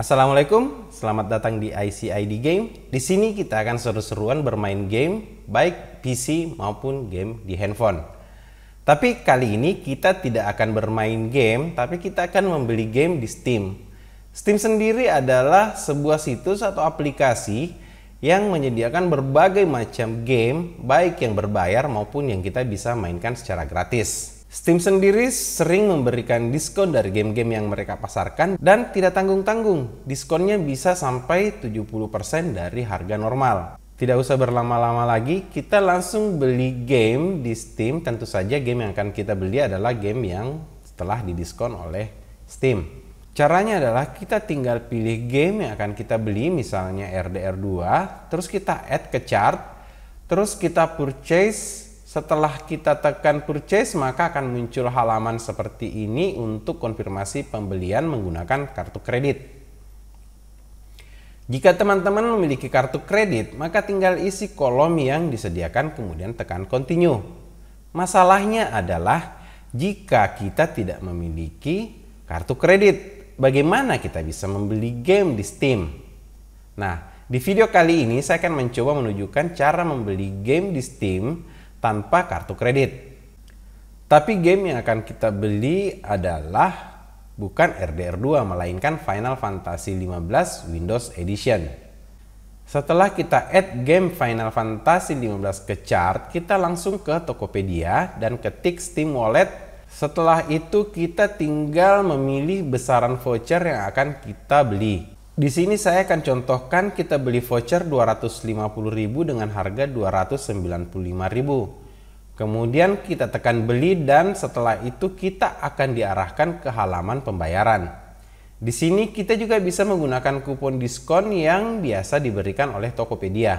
Assalamualaikum, selamat datang di ICID Game. Di sini kita akan seru-seruan bermain game, baik PC maupun game di handphone. Tapi kali ini kita tidak akan bermain game, tapi kita akan membeli game di Steam. Steam sendiri adalah sebuah situs atau aplikasi yang menyediakan berbagai macam game, baik yang berbayar maupun yang kita bisa mainkan secara gratis. Steam sendiri sering memberikan diskon dari game-game yang mereka pasarkan dan tidak tanggung-tanggung. Diskonnya bisa sampai 70% dari harga normal. Tidak usah berlama-lama lagi, kita langsung beli game di Steam. Tentu saja game yang akan kita beli adalah game yang telah didiskon oleh Steam. Caranya adalah kita tinggal pilih game yang akan kita beli, misalnya RDR2, terus kita add ke chart, terus kita purchase setelah kita tekan purchase, maka akan muncul halaman seperti ini untuk konfirmasi pembelian menggunakan kartu kredit. Jika teman-teman memiliki kartu kredit, maka tinggal isi kolom yang disediakan kemudian tekan continue. Masalahnya adalah jika kita tidak memiliki kartu kredit, bagaimana kita bisa membeli game di Steam? Nah, di video kali ini saya akan mencoba menunjukkan cara membeli game di Steam tanpa kartu kredit. Tapi game yang akan kita beli adalah bukan RDR2 melainkan Final Fantasy 15 Windows Edition. Setelah kita add game Final Fantasy 15 ke chart, kita langsung ke Tokopedia dan ketik Steam Wallet. Setelah itu kita tinggal memilih besaran voucher yang akan kita beli. Di sini saya akan contohkan kita beli voucher 250.000 dengan harga 295.000. Kemudian kita tekan beli dan setelah itu kita akan diarahkan ke halaman pembayaran. Di sini kita juga bisa menggunakan kupon diskon yang biasa diberikan oleh Tokopedia.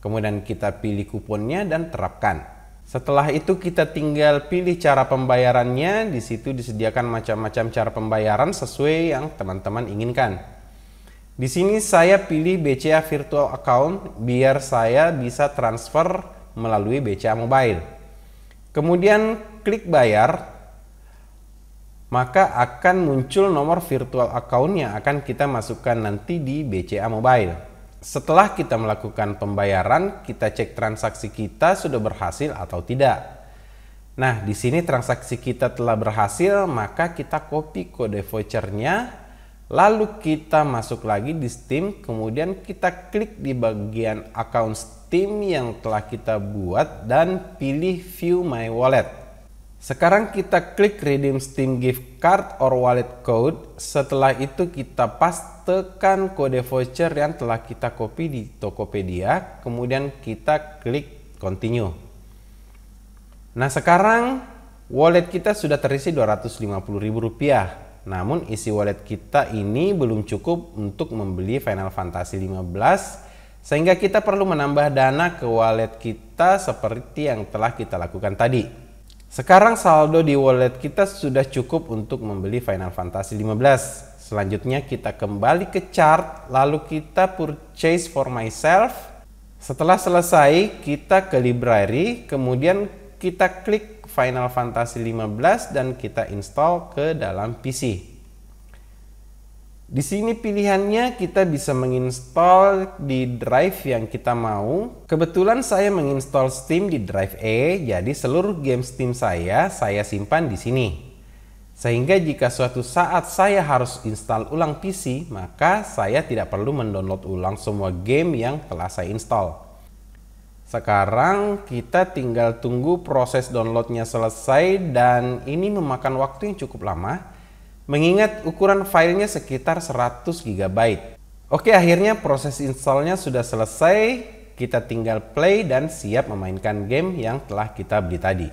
Kemudian kita pilih kuponnya dan terapkan. Setelah itu kita tinggal pilih cara pembayarannya. Di situ disediakan macam-macam cara pembayaran sesuai yang teman-teman inginkan. Di sini saya pilih BCA Virtual Account biar saya bisa transfer melalui BCA Mobile. Kemudian klik bayar, maka akan muncul nomor virtual account yang akan kita masukkan nanti di BCA Mobile. Setelah kita melakukan pembayaran, kita cek transaksi kita sudah berhasil atau tidak. Nah, di sini transaksi kita telah berhasil, maka kita copy kode vouchernya Lalu kita masuk lagi di Steam, kemudian kita klik di bagian account Steam yang telah kita buat dan pilih View My Wallet. Sekarang kita klik redeem Steam gift card or wallet code. Setelah itu kita pastekan kode voucher yang telah kita copy di Tokopedia, kemudian kita klik continue. Nah, sekarang wallet kita sudah terisi Rp250.000. Namun isi wallet kita ini belum cukup untuk membeli Final Fantasy 15 sehingga kita perlu menambah dana ke wallet kita seperti yang telah kita lakukan tadi. Sekarang saldo di wallet kita sudah cukup untuk membeli Final Fantasy 15. Selanjutnya kita kembali ke chart lalu kita purchase for myself. Setelah selesai kita ke library kemudian kita klik Final Fantasy 15 dan kita install ke dalam PC. Di sini pilihannya kita bisa menginstall di drive yang kita mau. Kebetulan saya menginstall Steam di drive E, jadi seluruh game Steam saya saya simpan di sini. Sehingga jika suatu saat saya harus install ulang PC, maka saya tidak perlu mendownload ulang semua game yang telah saya install. Sekarang kita tinggal tunggu proses downloadnya selesai dan ini memakan waktu yang cukup lama mengingat ukuran filenya sekitar 100 GB. Oke akhirnya proses installnya sudah selesai, kita tinggal play dan siap memainkan game yang telah kita beli tadi.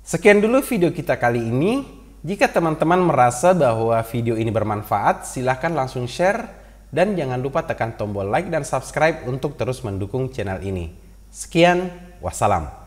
Sekian dulu video kita kali ini. Jika teman-teman merasa bahwa video ini bermanfaat, silahkan langsung share dan jangan lupa tekan tombol like dan subscribe untuk terus mendukung channel ini. Sekian, wassalam.